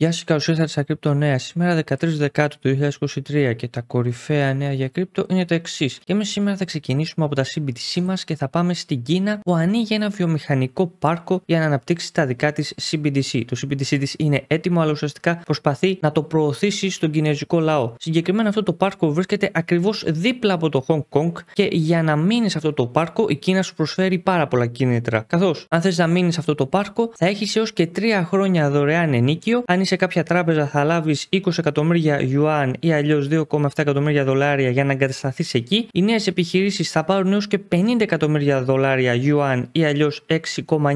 Γεια σας καλώς ήρθατε στα Crypto Νέα. Σήμερα 13 Δεκάτου του 2023 και τα κορυφαία νέα για κρυπτο είναι τα εξής. Και εμείς σήμερα θα ξεκινήσουμε από τα CBDC μας και θα πάμε στην Κίνα που ανοίγει ένα βιομηχανικό πάρκο για να αναπτύξει τα δικά της CBDC. Το CBDC της είναι έτοιμο αλλά ουσιαστικά προσπαθεί να το προωθήσει στον κινέζικο λαό. Συγκεκριμένα αυτό το πάρκο βρίσκεται ακριβώς δίπλα από το Hong Kong και για να μείνεις σε αυτό το πάρκο η Κίνα σου προσφέρει πάρα πολλά κίνητρα. Καθώς αν θες να μείνεις αυτό το πάρκο θα έχεις έως και 3 χρόνια δωρεάν ενίκιο αν σε κάποια τράπεζα θα λάβεις 20 εκατομμύρια yuan ή αλλιώς 2,7 εκατομμύρια δολάρια για να εγκατασταθείς εκεί, οι νέες επιχειρήσεις θα πάρουν έως και 50 εκατομμύρια δολάρια yuan ή αλλιώς 6,9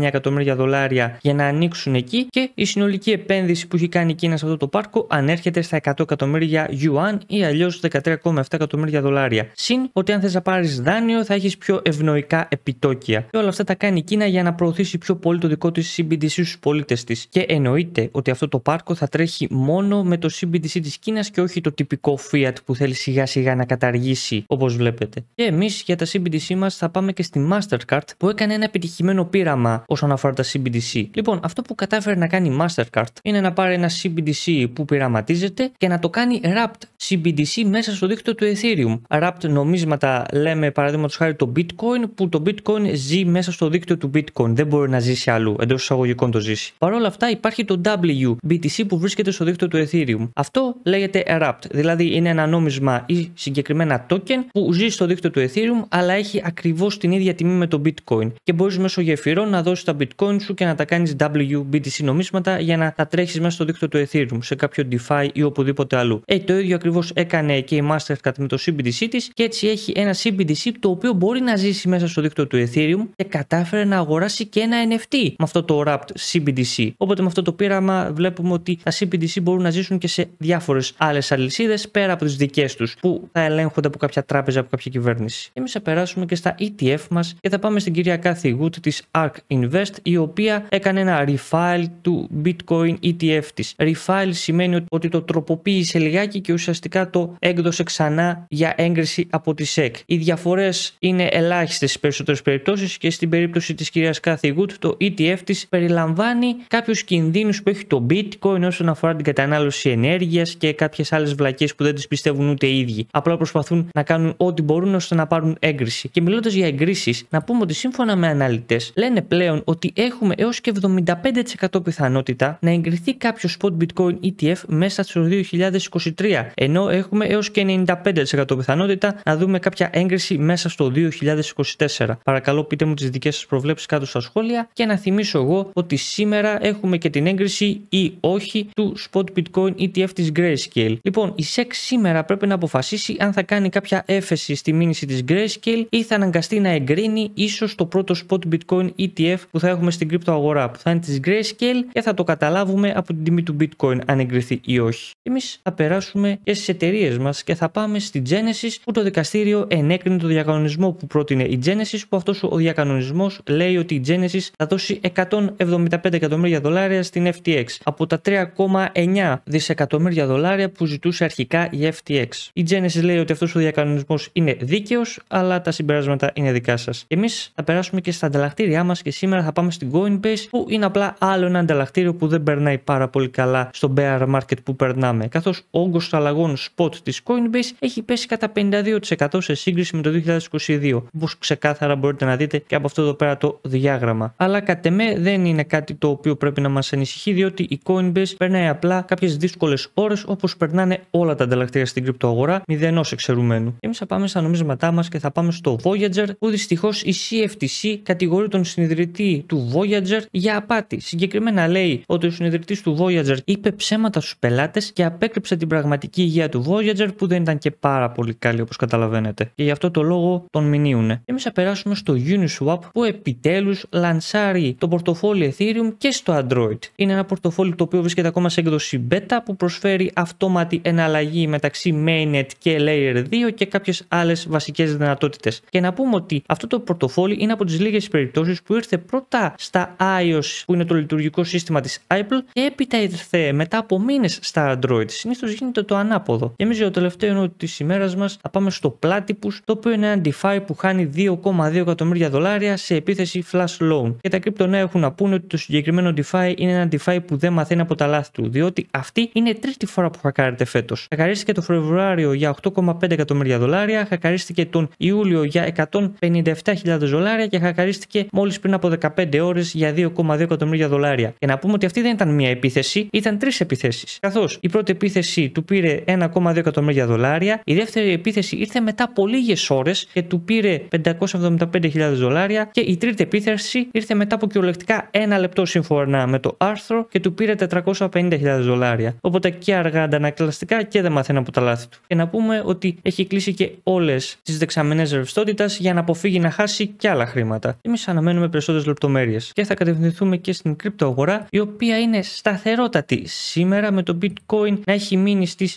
εκατομμύρια δολάρια για να ανοίξουν εκεί και η συνολική επένδυση που έχει κάνει η Κίνα σε αυτό το πάρκο ανέρχεται στα 100 εκατομμύρια yuan ή αλλιώς 13,7 εκατομμύρια δολάρια. Συν ότι αν θες να πάρεις δάνειο θα έχεις πιο ευνοϊκά επιτόκια. Και όλα αυτά τα κάνει η Κίνα για να προωθήσει πιο πολύ το δικό της CBDC στους πολίτες της. Και εννοείται ότι αυτό το πάρκο θα τρέχει μόνο με το CBDC της Κίνας και όχι το τυπικό Fiat που θέλει σιγά σιγά να καταργήσει όπως βλέπετε. Και εμείς για τα CBDC μας θα πάμε και στη Mastercard που έκανε ένα επιτυχημένο πείραμα όσον αφορά τα CBDC. Λοιπόν αυτό που κατάφερε να κάνει η Mastercard είναι να πάρει ένα CBDC που πειραματίζεται και να το κάνει wrapped CBDC μέσα στο δίκτυο του Ethereum. Wrapped νομίσματα λέμε παραδείγματος χάρη το Bitcoin που το Bitcoin ζει μέσα στο δίκτυο του Bitcoin. Δεν μπορεί να ζήσει αλλού εντός εισαγωγικών το ζήσει. Παρ' όλα αυτά υπάρχει το WBTC BTC που βρίσκεται στο δίκτυο του Ethereum. Αυτό λέγεται Wrapped, δηλαδή είναι ένα νόμισμα ή συγκεκριμένα token που ζει στο δίκτυο του Ethereum αλλά έχει ακριβώς την ίδια τιμή με το Bitcoin. Και μπορείς μέσω γεφυρών να δώσεις τα Bitcoin σου και να τα κάνεις WBTC νομίσματα για να τα τρέχεις μέσα στο δίκτυο του Ethereum, σε κάποιο DeFi ή οπουδήποτε αλλού. Ε, το ίδιο ακριβώς έκανε και η Mastercard με το CBDC της και έτσι έχει ένα CBDC το οποίο μπορεί να ζήσει μέσα στο δίκτυο του Ethereum και κατάφερε να αγοράσει και ένα NFT με αυτό το Wrapped CBDC. Οπότε με αυτό το πείραμα βλέπουμε ότι ότι τα CBDC μπορούν να ζήσουν και σε διάφορες άλλες αλυσίδες πέρα από τις δικές τους που θα ελέγχονται από κάποια τράπεζα, από κάποια κυβέρνηση. Εμείς θα περάσουμε και στα ETF μας και θα πάμε στην κυρία Κάθη Γουτ της ARK Invest, η οποία έκανε ένα refile του Bitcoin ETF της. Refile σημαίνει ότι το τροποποίησε λιγάκι και ουσιαστικά το έκδοσε ξανά για έγκριση από τη SEC. Οι διαφορές είναι ελάχιστες στις περισσότερες περιπτώσεις και στην περίπτωση της κυρίας Κάθη Γουτ το ETF της περιλαμβάνει κάποιους κινδύνους που έχει το Bitcoin όσον αφορά την κατανάλωση ενέργειας και κάποιες άλλες βλακέ που δεν τις πιστεύουν ούτε οι ίδιοι. Απλά προσπαθούν να κάνουν ό,τι μπορούν ώστε να πάρουν έγκριση. Και μιλώντας για εγκρίσεις, να πούμε ότι σύμφωνα με αναλυτές λένε πλέον ότι έχουμε έως και 75% πιθανότητα να εγκριθεί κάποιο spot bitcoin ETF μέσα στο 2023, ενώ έχουμε έως και 95% πιθανότητα να δούμε κάποια έγκριση μέσα στο 2024. Παρακαλώ πείτε μου τις δικές σας προβλέψεις κάτω στα σχόλια και να θυμίσω εγώ ότι σήμερα έχουμε και την έγκριση ή όχι του spot bitcoin ETF της Grayscale. Λοιπόν, η SEC σήμερα πρέπει να αποφασίσει αν θα κάνει κάποια έφεση στη μήνυση της Grayscale ή θα αναγκαστεί να εγκρίνει ίσως το πρώτο spot bitcoin ETF που θα έχουμε στην κρυπτοαγορά που θα είναι της Grayscale και θα το καταλάβουμε από την τιμή του bitcoin αν εγκριθεί ή όχι. Εμείς θα περάσουμε και στις εταιρείες μας και θα πάμε στη Genesis που το δικαστήριο ενέκρινε το διακανονισμό που πρότεινε η Genesis που αυτός ο διακανονισμός λέει ότι η Genesis θα δώσει 175 εκατομμύρια δολάρια στην FTX από τα 3,9 δισεκατομμύρια δολάρια που ζητούσε αρχικά η FTX. Η Genesis λέει ότι αυτός ο διακανονισμός είναι δίκαιος, αλλά τα συμπεράσματα είναι δικά σας. Εμείς θα περάσουμε και στα ανταλλακτήριά μας και σήμερα θα πάμε στην Coinbase, που είναι απλά άλλο ένα ανταλλακτήριο που δεν περνάει πάρα πολύ καλά στο bear market που περνάμε. Καθώς ο όγκος αλλαγών spot της Coinbase έχει πέσει κατά 52% σε σύγκριση με το 2022, όπως ξεκάθαρα μπορείτε να δείτε και από αυτό εδώ πέρα το διάγραμμα. Αλλά κατ' εμέ δεν είναι κάτι το οποίο πρέπει να μας ανησυχεί, διότι η Coinbase Coinbase περνάει απλά κάποιες δύσκολες ώρες όπως περνάνε όλα τα ανταλλακτήρια στην κρυπτοαγορά, μηδενός εξαιρουμένου. Εμείς θα πάμε στα νομίσματά μας και θα πάμε στο Voyager, που δυστυχώς η CFTC κατηγορεί τον συνειδητή του Voyager για απάτη. Συγκεκριμένα λέει ότι ο συνειδητής του Voyager είπε ψέματα στους πελάτες και απέκρυψε την πραγματική υγεία του Voyager που δεν ήταν και πάρα πολύ καλή όπως καταλαβαίνετε. Και γι' αυτό το λόγο τον μηνύουνε. Εμείς θα περάσουμε στο Uniswap που επιτέλους λανσάρει το πορτοφόλι Ethereum και στο Android. Είναι ένα πορτοφόλι το οποίο βρίσκεται ακόμα σε έκδοση beta που προσφέρει αυτόματη εναλλαγή μεταξύ mainnet και layer 2 και κάποιες άλλες βασικές δυνατότητες. Και να πούμε ότι αυτό το πορτοφόλι είναι από τις λίγες περιπτώσεις που ήρθε πρώτα στα iOS που είναι το λειτουργικό σύστημα της Apple και έπειτα ήρθε μετά από μήνες στα Android. Συνήθως γίνεται το ανάποδο. Και εμείς για το τελευταίο ενώ της ημέρας μας θα πάμε στο Platypus το οποίο είναι ένα DeFi που χάνει 2,2 εκατομμύρια δολάρια σε επίθεση flash loan. Και τα κρυπτονέα έχουν να πούνε ότι το συγκεκριμένο DeFi είναι ένα DeFi που δεν μαθαίνει από τα λάθη του, διότι αυτή είναι η τρίτη φορά που χακάρεται φέτος. Χακαρίστηκε το Φεβρουάριο για 8,5 εκατομμύρια δολάρια, χακαρίστηκε τον Ιούλιο για 157.000 δολάρια και χακαρίστηκε μόλις πριν από 15 ώρες για 2,2 εκατομμύρια δολάρια. Και να πούμε ότι αυτή δεν ήταν μία επίθεση, ήταν τρεις επιθέσεις. Καθώς η πρώτη επίθεση του πήρε 1,2 εκατομμύρια δολάρια, η δεύτερη επίθεση ήρθε μετά από λίγες ώρες και του πήρε 575.000 δολάρια και η τρίτη επίθεση ήρθε μετά από κυριολεκτικά ένα λεπτό σύμφωνα με το άρθρο και του πήρε 400 450.000 δολάρια. Οπότε και αργά αντανακλαστικά και δεν μαθαίνει από τα λάθη του. Και να πούμε ότι έχει κλείσει και όλες τις δεξαμενές ρευστότητας για να αποφύγει να χάσει και άλλα χρήματα. Εμείς αναμένουμε περισσότερες λεπτομέρειες και θα κατευθυνθούμε και στην κρυπτοαγορά, η οποία είναι σταθερότατη σήμερα με το bitcoin να έχει μείνει στις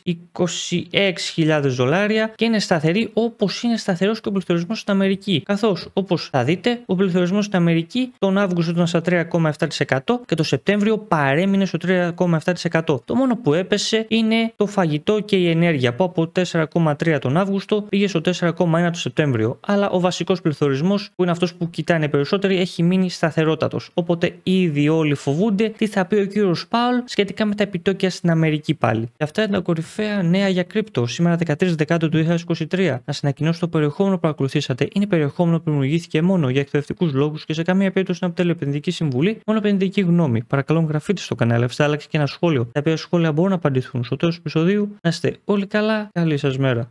26.000 δολάρια και είναι σταθερή όπως είναι σταθερός και ο πληθωρισμός στην Αμερική. Καθώς όπως θα δείτε, ο πληθωρισμός στην Αμερική τον Αύγουστο ήταν στα 3,7% και το Σεπτέμβριο παρέμεινε στο 3,7%. 3,7%. Το μόνο που έπεσε είναι το φαγητό και η ενέργεια που από 4,3 τον Αύγουστο πήγε στο 4,1 τον Σεπτέμβριο. Αλλά ο βασικός πληθωρισμός, που είναι αυτός που κοιτάνε περισσότεροι, έχει μείνει σταθερότατος. Οπότε ήδη όλοι φοβούνται τι θα πει ο κύριος Παουλ σχετικά με τα επιτόκια στην Αμερική πάλι. Και αυτά είναι τα κορυφαία νέα για κρύπτο. Σήμερα 13 Δεκάτου του 2023. Να συνακοινώσω το περιεχόμενο που ακολουθήσατε. Είναι περιεχόμενο που δημιουργήθηκε μόνο για εκπαιδευτικούς λόγους και σε καμία περίπτωση να αποτελεί επενδυτική συμβουλή, μόνο επενδυτική γνώμη. Παρακαλώ, γραφείτε στο κανάλι άλλαξε και ένα σχόλιο. Τα οποία σχόλια μπορούν να απαντηθούν στο τέλος του επεισοδίου. Να είστε όλοι καλά. Καλή σας μέρα.